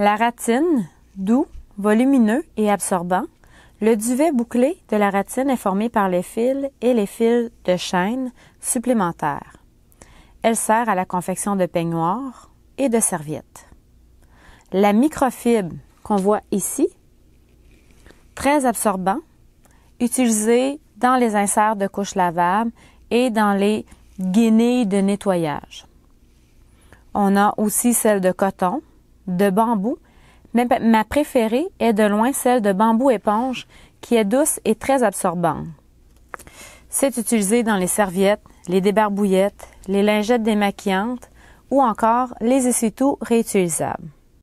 La ratine, doux, volumineux et absorbant. Le duvet bouclé de la ratine est formé par les fils et les fils de chaîne supplémentaires. Elle sert à la confection de peignoirs et de serviettes. La microfibre qu'on voit ici, très absorbant, utilisée dans les inserts de couches lavables et dans les guinées de nettoyage. On a aussi celle de coton, de bambou, mais ma préférée est de loin celle de bambou éponge qui est douce et très absorbante. C'est utilisé dans les serviettes, les débarbouillettes, les lingettes démaquillantes ou encore les essuie-tout réutilisables.